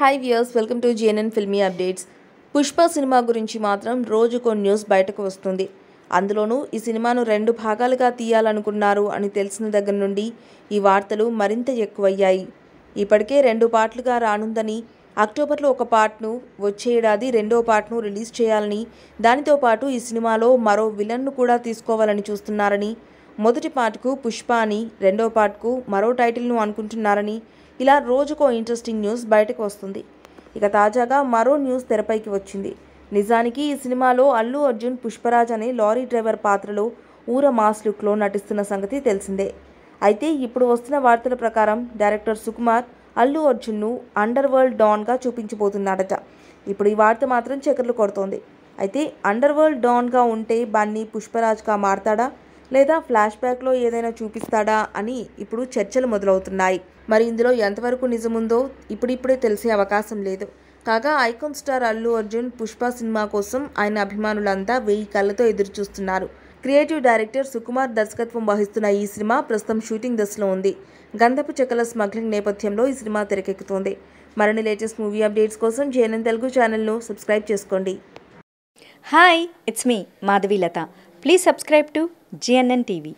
high viewers welcome to GNN filmy updates Pushpa సినిమా గురించి మాత్రం రోజు కొన్ని న్యూస్ బయటకు వస్తుంది అందులోనూ ఈ సినిమాను రెండు భాగాలుగా తీయాలనుకున్నారు అని తెలిసిన దగ్గర నుండి ఈ వార్తలు మరింత ఎక్కువయ్యాయి ఇప్పటికే రెండు పార్ట్లుగా రానుందని అక్టోబర్లో ఒక పార్ట్ను వచ్చే ఏడాది రెండో పార్ట్ను రిలీజ్ చేయాలని దానితో పాటు ఈ సినిమాలో మరో విలన్ను కూడా తీసుకోవాలని చూస్తున్నారని మొదటి పార్ట్కు పుష్ప అని రెండో పార్ట్కు మరో టైటిల్ను అనుకుంటున్నారని ఇలా రోజుకో ఇంట్రెస్టింగ్ న్యూస్ బయటకు వస్తుంది ఇక తాజాగా మరో న్యూస్ తెరపైకి వచ్చింది నిజానికి ఈ సినిమాలో అల్లు అర్జున్ పుష్పరాజ్ అనే లారీ డ్రైవర్ పాత్రలో ఊర మాస్ లుక్లో నటిస్తున్న సంగతి తెలిసిందే అయితే ఇప్పుడు వస్తున్న వార్తల ప్రకారం డైరెక్టర్ సుకుమార్ అల్లు అర్జున్ను అండర్ వరల్డ్ డాన్గా చూపించబోతున్నాడట ఇప్పుడు ఈ వార్త మాత్రం చక్కర్లు కొడుతోంది అయితే అండర్ వరల్డ్ డాన్గా ఉంటే బన్నీ పుష్పరాజ్గా మారతాడా లేదా ఫ్లాష్ బ్యాక్లో ఏదైనా చూపిస్తాడా అని ఇప్పుడు చర్చలు మొదలవుతున్నాయి మరి ఇందులో ఎంతవరకు నిజముందో ఇప్పుడిప్పుడే తెలిసే అవకాశం లేదు కాగా ఐకాన్ స్టార్ అల్లు అర్జున్ పుష్ప సినిమా కోసం ఆయన అభిమానులంతా వెయ్యి కళ్ళతో ఎదురుచూస్తున్నారు క్రియేటివ్ డైరెక్టర్ సుకుమార్ దర్శకత్వం వహిస్తున్న ఈ సినిమా ప్రస్తుతం షూటింగ్ దశలో ఉంది గంధపు చెక్కల స్మగ్లింగ్ నేపథ్యంలో ఈ సినిమా తెరకెక్కుతోంది మరిన్ని లేటెస్ట్ మూవీ అప్డేట్స్ కోసం జేఎన్ఎన్ తెలుగు ఛానల్ను సబ్స్క్రైబ్ చేసుకోండి hi it's me Madhavilatha Latha please subscribe to J N N T we